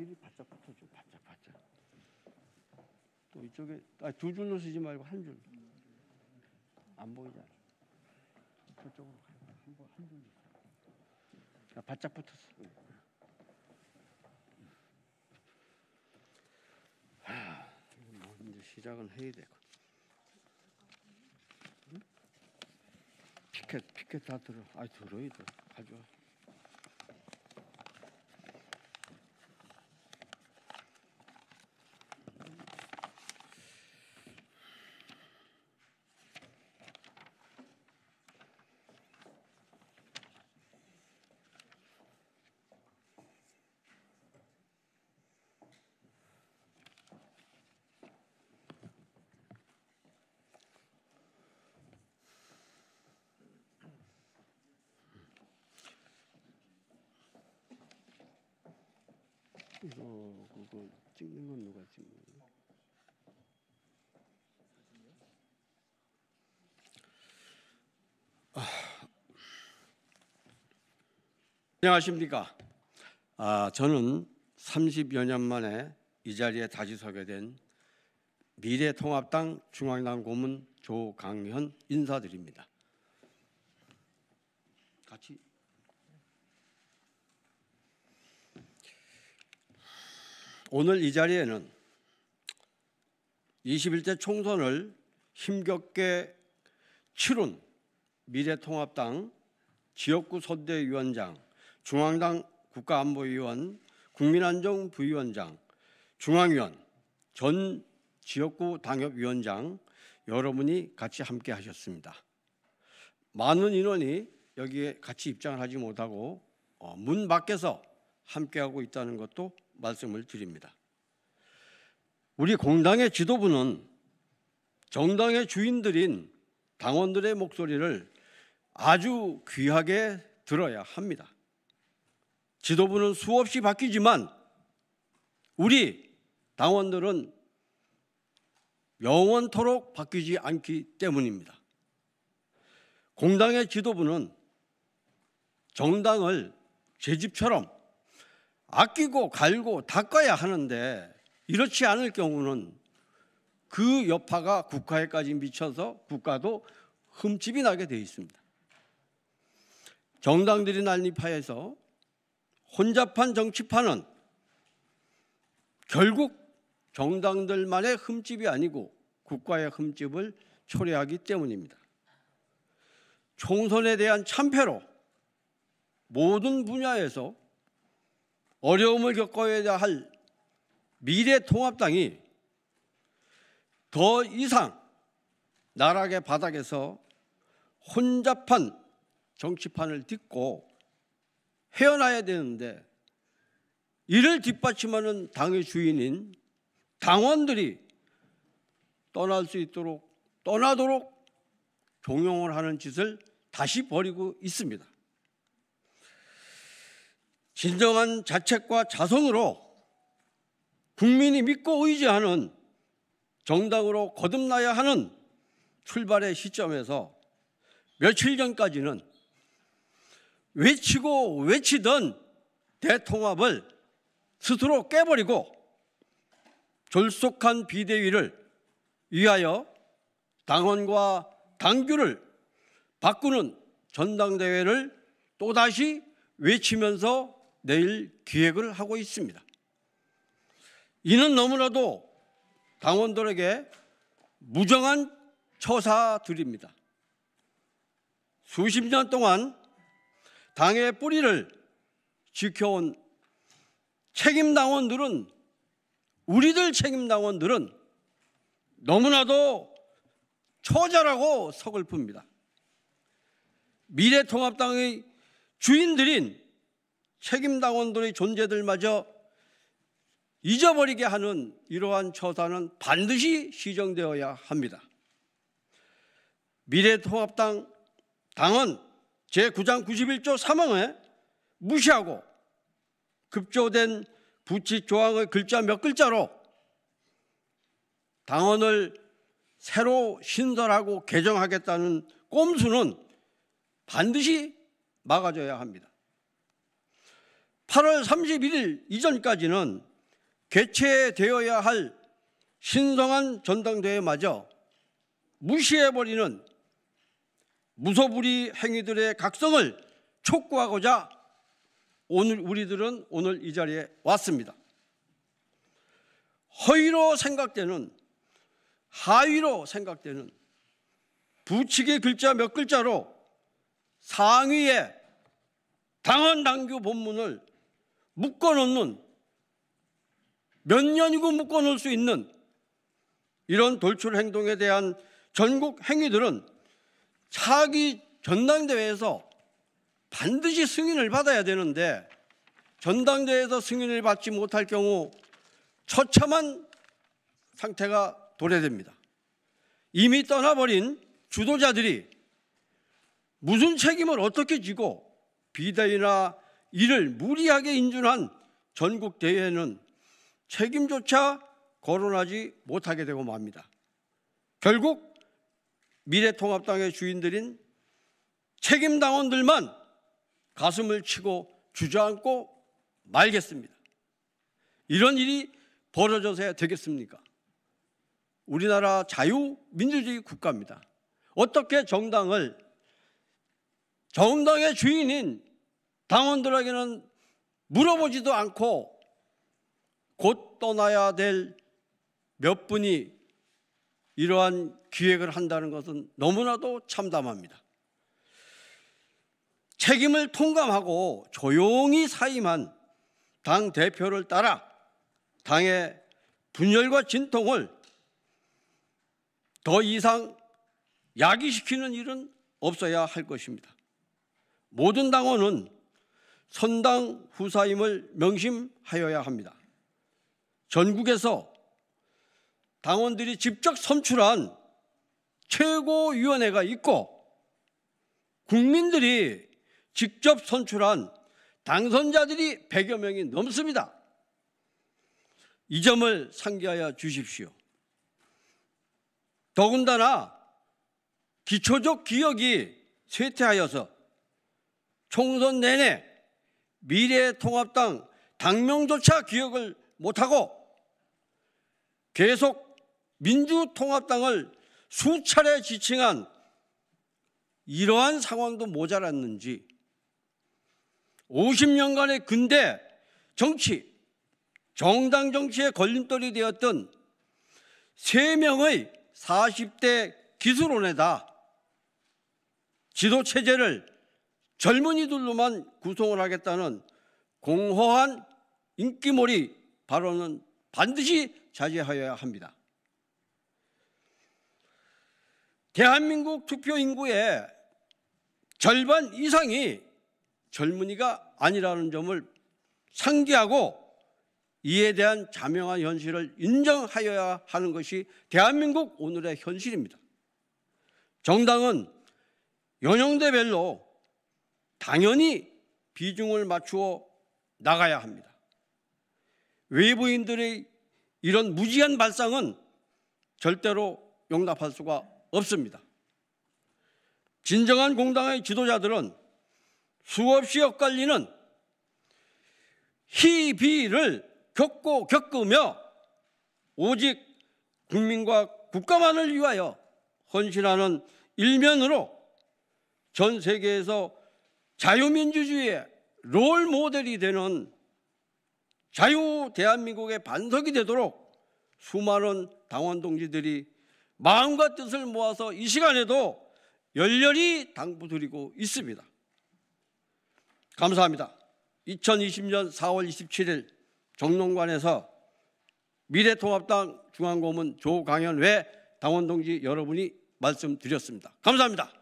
이리 바짝 붙어줘. 바짝 바짝. 또 이쪽에 아, 두 줄로 쓰지 말고 한 줄. 안 보이잖아. 저쪽으로 한번 한 줄로. 야, 바짝 붙었어. 하, 뭐 이제 시작은 해야 되고. 피켓 피켓 다 들어. 아 들어야 돼. 가져와. 그거 음, 그거 찍는 건 누가 찍는 거야? 아, 안녕하십니까? 아, 저는 30여 년 만에 이 자리에 다시 서게 된 미래통합당 중앙당 고문 조강현 인사드립니다. 같이 오늘 이 자리에는 21대 총선을 힘겹게 치룬 미래통합당 지역구 선대위원장, 중앙당 국가안보위원, 국민안정부위원장, 중앙위원, 전 지역구 당협위원장 여러분이 같이 함께 하셨습니다. 많은 인원이 여기에 같이 입장을 하지 못하고 어, 문 밖에서 함께하고 있다는 것도 말씀을 드립니다. 우리 공당의 지도부는 정당의 주인들인 당원들의 목소리를 아주 귀하게 들어야 합니다. 지도부는 수없이 바뀌지만 우리 당원들은 영원토록 바뀌지 않기 때문입니다. 공당의 지도부는 정당을 제 집처럼 아끼고 갈고 닦아야 하는데 이렇지 않을 경우는 그 여파가 국가에까지 미쳐서 국가도 흠집이 나게 되어 있습니다. 정당들이 난립하여서 혼잡한 정치판은 결국 정당들만의 흠집이 아니고 국가의 흠집을 초래하기 때문입니다. 총선에 대한 참패로 모든 분야에서 어려움을 겪어야 할 미래통합당이 더 이상 나락의 바닥에서 혼잡한 정치판을 딛고 헤어나야 되는데 이를 뒷받침하는 당의 주인인 당원들이 떠날 수 있도록 떠나도록 종용을 하는 짓을 다시 벌이고 있습니다. 진정한 자책과 자성으로 국민이 믿고 의지하는 정당으로 거듭나야 하는 출발의 시점에서 며칠 전까지는 외치고 외치던 대통합을 스스로 깨버리고 졸속한 비대위를 위하여 당원과 당규를 바꾸는 전당대회를 또다시 외치면서 내일 기획을 하고 있습니다. 이는 너무나도 당원들에게 무정한 처사드립니다. 수십 년 동안 당의 뿌리를 지켜온 책임당원들은 우리들 책임당원들은 너무나도 처자라고 서글픕니다. 미래통합당의 주인들인 책임당원들의 존재들마저 잊어버리게 하는 이러한 처사는 반드시 시정되어야 합니다. 미래통합당 당은 제9장 91조 3항에 무시하고 급조된 부치 조항의 글자 몇 글자로 당원을 새로 신설하고 개정하겠다는 꼼수는 반드시 막아줘야 합니다. 8월 31일 이전까지는 개최되어야 할 신성한 전당대회마저 무시해버리는 무소불위 행위들의 각성을 촉구하고자 오늘 우리들은 오늘 이 자리에 왔습니다. 허위로 생각되는 하위로 생각되는 부칙의 글자 몇 글자로 상위의 당헌 당규 본문을 묶어놓는 몇 년이고 묶어놓을 수 있는 이런 돌출 행동에 대한 전국 행위들은 차기 전당대회에서 반드시 승인을 받아야 되는데 전당대회에서 승인을 받지 못할 경우 처참한 상태가 도래됩니다. 이미 떠나버린 주도자들이 무슨 책임을 어떻게 지고 비대위나 이를 무리하게 인준한 전국 대회는 책임조차 거론하지 못하게 되고 맙니다. 결국 미래통합당의 주인들인 책임 당원들만 가슴을 치고 주저앉고 말겠습니다. 이런 일이 벌어져서야 되겠습니까? 우리나라 자유민주주의 국가입니다. 어떻게 정당을 정당의 주인인 당원들에게는 물어보지도 않고 곧 떠나야 될 몇 분이 이러한 기획을 한다는 것은 너무나도 참담합니다. 책임을 통감하고 조용히 사임한 당 대표를 따라 당의 분열과 진통을 더 이상 야기시키는 일은 없어야 할 것입니다. 모든 당원은 선당 후사임을 명심하여야 합니다. 전국에서 당원들이 직접 선출한 최고위원회가 있고 국민들이 직접 선출한 당선자들이 100여 명이 넘습니다. 이 점을 상기하여 주십시오. 더군다나 기초적 기억이 쇠퇴하여서 총선 내내 미래통합당 당명조차 기억을 못하고 계속 민주통합당을 수차례 지칭한 이러한 상황도 모자랐는지 50년간의 근대 정치, 정당 정치의 걸림돌이 되었던 3명의 40대 기술원에다 지도체제를 젊은이들로만 구성을 하겠다는 공허한 인기몰이 발언은 반드시 자제하여야 합니다. 대한민국 투표 인구의 절반 이상이 젊은이가 아니라는 점을 상기하고 이에 대한 자명한 현실을 인정하여야 하는 것이 대한민국 오늘의 현실입니다. 정당은 연영대별로 당연히 비중을 맞추어 나가야 합니다. 외부인들의 이런 무지한 발상은 절대로 용납할 수가 없습니다. 진정한 공당의 지도자들은 수없이 엇갈리는 희비를 겪고 겪으며 오직 국민과 국가만을 위하여 헌신하는 일면으로 전 세계에서 자유민주주의의 롤 모델이 되는 자유 대한민국의 반석이 되도록 수많은 당원 동지들이 마음과 뜻을 모아서 이 시간에도 열렬히 당부드리고 있습니다. 감사합니다. 2020년 4월 27일 정농관에서 미래통합당 중앙고문 조강현 외 당원 동지 여러분이 말씀드렸습니다. 감사합니다.